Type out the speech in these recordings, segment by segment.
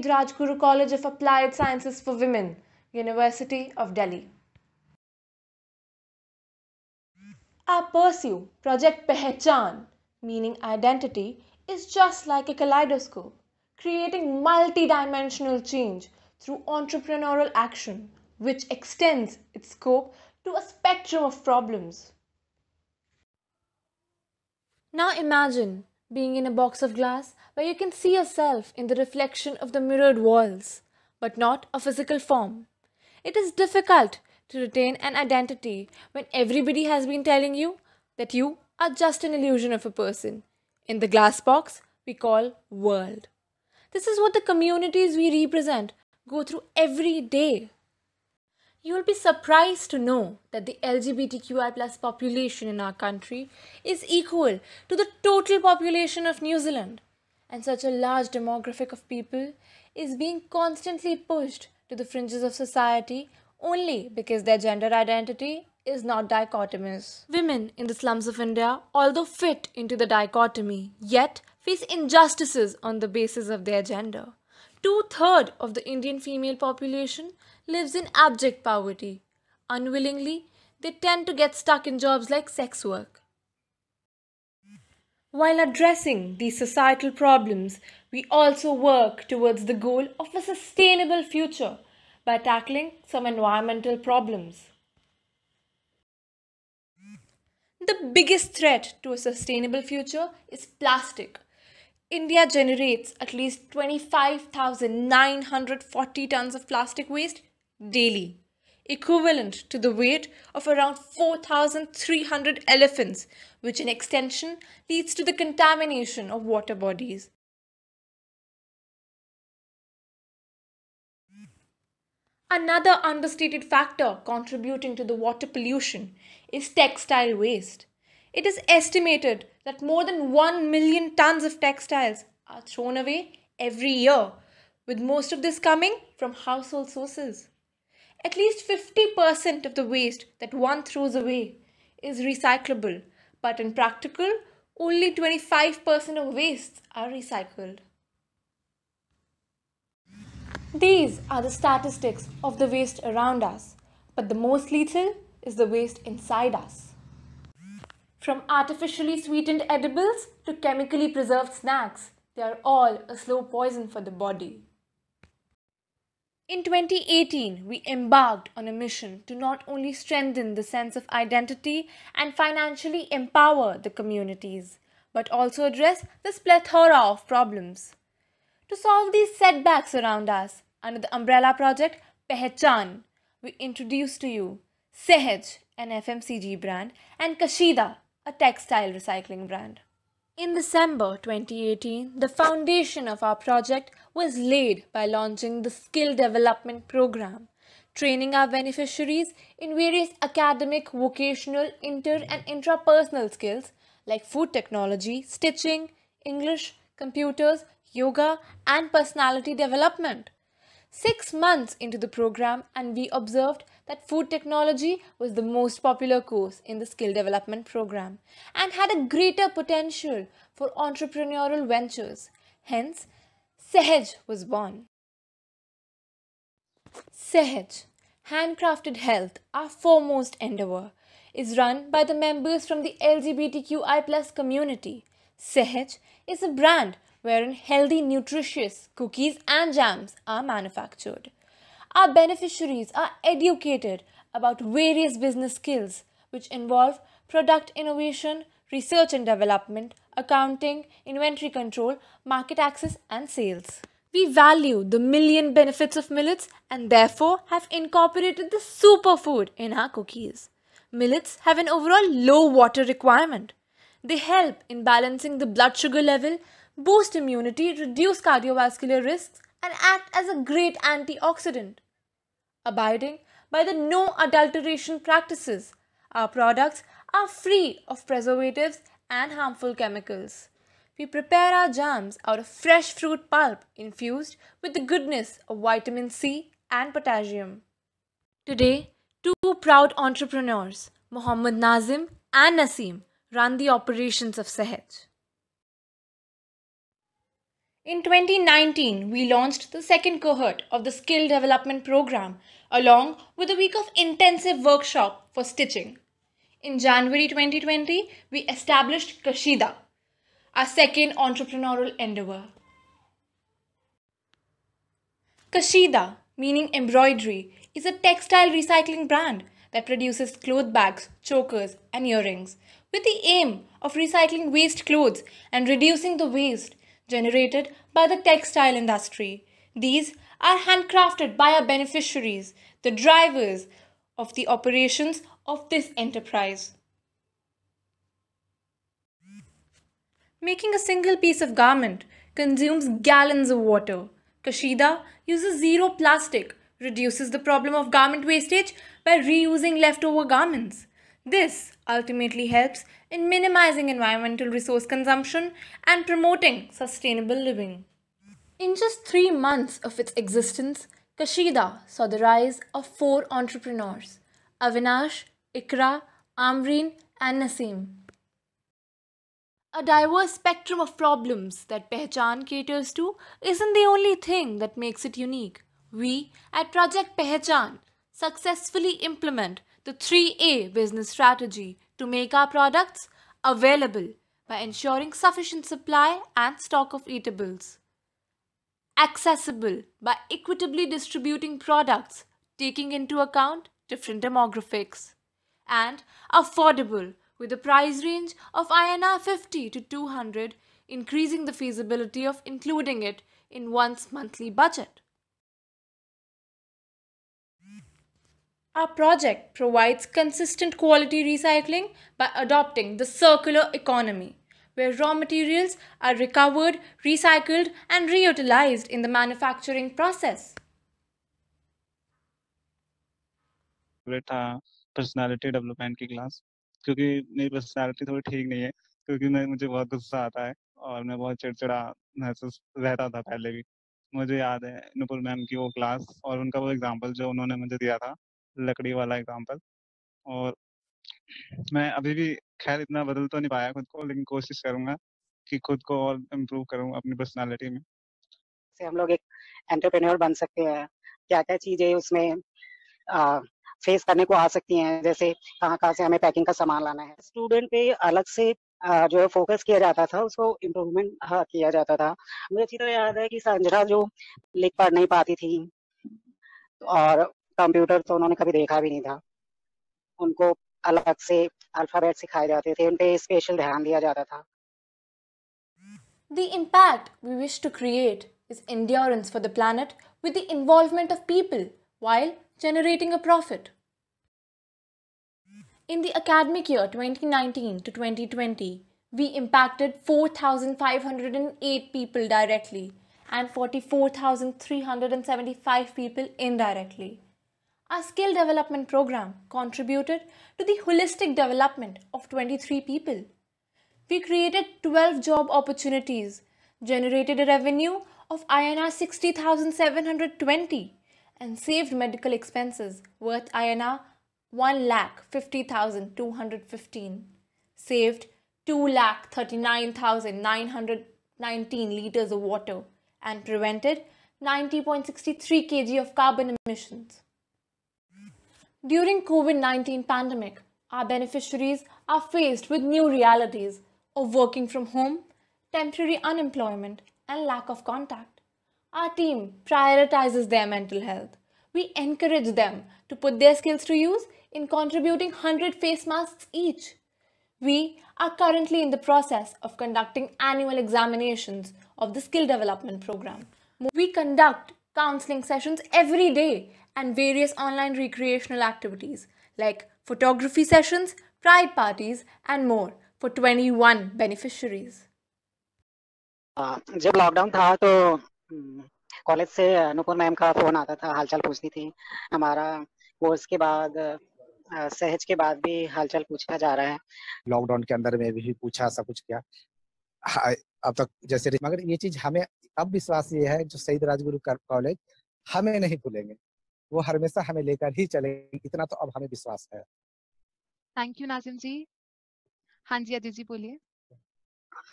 Pandit Rajguru College of Applied Sciences for Women, University of Delhi. Our pursuit, Project Pehchan, meaning identity, is just like a kaleidoscope, creating multidimensional change through entrepreneurial action, which extends its scope to a spectrum of problems. Now imagine being in a box of glass where you can see yourself in the reflection of the mirrored walls, but not a physical form. It is difficult to retain an identity when everybody has been telling you that you are just an illusion of a person. In the glass box, we call world. This is what the communities we represent go through every day. You will be surprised to know that the LGBTQI population in our country is equal to the total population of New Zealand and such a large demographic of people is being constantly pushed to the fringes of society only because their gender identity is not dichotomous. Women in the slums of India, although fit into the dichotomy, yet face injustices on the basis of their gender. Two thirds of the Indian female population lives in abject poverty. Unwillingly, they tend to get stuck in jobs like sex work. While addressing these societal problems, we also work towards the goal of a sustainable future by tackling some environmental problems. The biggest threat to a sustainable future is plastic. India generates at least 25,940 tons of plastic waste daily equivalent to the weight of around 4,300 elephants, which in extension leads to the contamination of water bodies. Another understated factor contributing to the water pollution is textile waste. It is estimated that more than 1 million tons of textiles are thrown away every year, with most of this coming from household sources. At least 50% of the waste that one throws away is recyclable, but in practical, only 25% of wastes are recycled. These are the statistics of the waste around us, but the most lethal is the waste inside us. From artificially sweetened edibles to chemically preserved snacks, they are all a slow poison for the body. In 2018, we embarked on a mission to not only strengthen the sense of identity and financially empower the communities, but also address this plethora of problems. To solve these setbacks around us, under the umbrella project Pehchan, we introduce to you Sehaj, an FMCG brand, and Kashida, a textile recycling brand. In December 2018, the foundation of our project was laid by launching the Skill Development Program, training our beneficiaries in various academic, vocational, inter and intrapersonal skills like food technology, stitching, English, computers, yoga and personality development six months into the program and we observed that food technology was the most popular course in the skill development program and had a greater potential for entrepreneurial ventures. Hence, Sehaj was born. Sehaj, handcrafted health, our foremost endeavor, is run by the members from the LGBTQI community. Sehaj is a brand wherein healthy, nutritious cookies and jams are manufactured. Our beneficiaries are educated about various business skills which involve product innovation, research and development, accounting, inventory control, market access, and sales. We value the million benefits of millets and therefore have incorporated the superfood in our cookies. Millets have an overall low water requirement. They help in balancing the blood sugar level boost immunity, reduce cardiovascular risks, and act as a great antioxidant. Abiding by the no adulteration practices, our products are free of preservatives and harmful chemicals. We prepare our jams out of fresh fruit pulp infused with the goodness of vitamin C and potassium. Today, two proud entrepreneurs, Mohammad Nazim and Nasim, run the operations of Sahaj. In 2019, we launched the second cohort of the Skill Development Program along with a week of intensive workshop for stitching. In January 2020, we established Kashida, our second entrepreneurial endeavor. Kashida, meaning embroidery, is a textile recycling brand that produces cloth bags, chokers, and earrings with the aim of recycling waste clothes and reducing the waste generated by the textile industry. These are handcrafted by our beneficiaries, the drivers of the operations of this enterprise. Making a single piece of garment consumes gallons of water. Kashida uses zero plastic, reduces the problem of garment wastage by reusing leftover garments. This ultimately helps in minimizing environmental resource consumption and promoting sustainable living. In just three months of its existence, Kashida saw the rise of four entrepreneurs Avinash, Ikra, Amreen, and Naseem. A diverse spectrum of problems that Pehchan caters to isn't the only thing that makes it unique. We at Project Pehchan successfully implement the 3A business strategy to make our products available by ensuring sufficient supply and stock of eatables. Accessible by equitably distributing products taking into account different demographics. And affordable with a price range of INR 50 to 200 increasing the feasibility of including it in one's monthly budget. Our project provides consistent quality recycling by adopting the circular economy, where raw materials are recovered, recycled, and reutilized in the manufacturing process. था personality development की class क्योंकि मेरी personality थोड़ी ठीक नहीं है क्योंकि मैं मुझे बहुत गुस्सा आता है और मैं बहुत चिड़चिड़ा महसूस रहता था पहले भी मुझे याद है नुपुर मैम की वो क्लास और उनका वो एग्जाम्पल जो उन्होंने मुझे दिया था लकड़ी वाला एग्जाम्पल और मैं अभी भी खैर इतना बदल तो नहीं पाया खुद को लेकिन कोशिश करूंगा कि खुद को और इम्प्रूव करूँ अपनी पर्सनैलिटी में से हम लोग एक एंटरप्रेन्योर बन सकते हैं क्या क्या चीज़ें उसमें आ, फेस करने को आ सकती हैं जैसे कहाँ कहाँ से हमें पैकिंग का सामान लाना है स्टूडेंट पे अलग से आ, जो है फोकस किया जाता था उसको इम्प्रूवमेंट हाँ किया जाता था मुझे अच्छी तरह याद है कि संजना जो लिख पढ़ नहीं पाती थी और कंप्यूटर तो उन्होंने कभी देखा भी नहीं था उनको अलग से अल्फाबेट सिखाए जाते थे उन पे स्पेशल ध्यान दिया जाता था The impact we wish to create is endurance for the planet with the involvement of people while generating a profit. In the academic year 2019 to 2020, we impacted 4,508 people directly and 44,375 people indirectly. Our skill development program contributed to the holistic development of 23 people. We created 12 job opportunities, generated a revenue of INR 60,720 and saved medical expenses worth INR 1,50,215, saved 2,39,919 litres of water and prevented 90.63 kg of carbon emissions during COVID-19 pandemic, our beneficiaries are faced with new realities of working from home, temporary unemployment, and lack of contact. Our team prioritizes their mental health. We encourage them to put their skills to use in contributing 100 face masks each. We are currently in the process of conducting annual examinations of the skill development program. We conduct counseling sessions every day and various online recreational activities like photography sessions, pride parties, and more for 21 beneficiaries. जब lockdown था तो college हम्म, से Nupur ma'am का phone आता था हालचाल पूछती थी हमारा कोर्स के बाद सहज के बाद भी हालचाल पूछा जा रहा है लॉकडाउन के अंदर में भी पूछा सब कुछ किया अब तक जैसे मगर ये चीज हमें अब विश्वास ये है जो शहीद राजगुरु कॉलेज हमें नहीं भूलेंगे वो हमेशा हमें लेकर ही चलेगी इतना तो अब हमें विश्वास है थैंक यू नाजिम जी हाँ जी अजीत जी बोलिए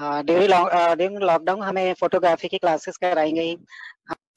ड्यूरिंग हाँ, लॉकडाउन हमें फोटोग्राफी की क्लासेस कराई गई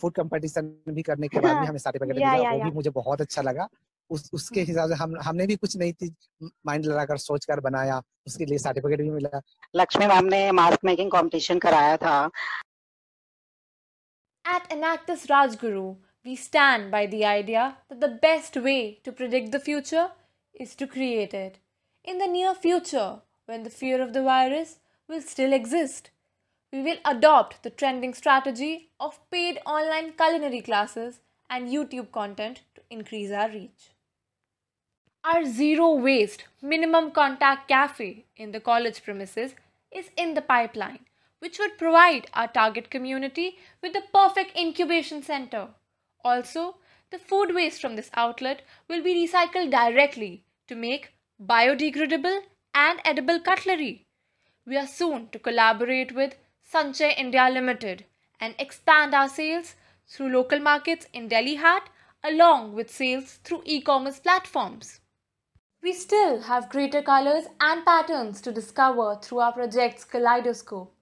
फूड कंपटीशन भी करने के बाद हमें मिला वो भी मुझे बहुत अच्छा लगा उस उसके हम्म। हिसाब से हम हमने भी कुछ नई चीज माइंड लगाकर सोच कर बनाया उसके लिए सर्टिफिकेट भी मिला लक्ष्मी मैम ने मास्क मेकिंग कंपटीशन कराया था we stand by the idea that the best way to predict the future is to create it. In the near future, when the fear of the virus will still exist, we will adopt the trending strategy of paid online culinary classes and YouTube content to increase our reach. Our zero waste minimum contact cafe in the college premises is in the pipeline, which would provide our target community with the perfect incubation center also, the food waste from this outlet will be recycled directly to make biodegradable and edible cutlery. We are soon to collaborate with Sanchay India Limited and expand our sales through local markets in Delhi Hat along with sales through e-commerce platforms. We still have greater colors and patterns to discover through our project's kaleidoscope.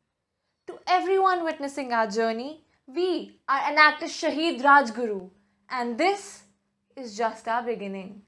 To everyone witnessing our journey, we are an actor Shahid Rajguru, and this is just our beginning.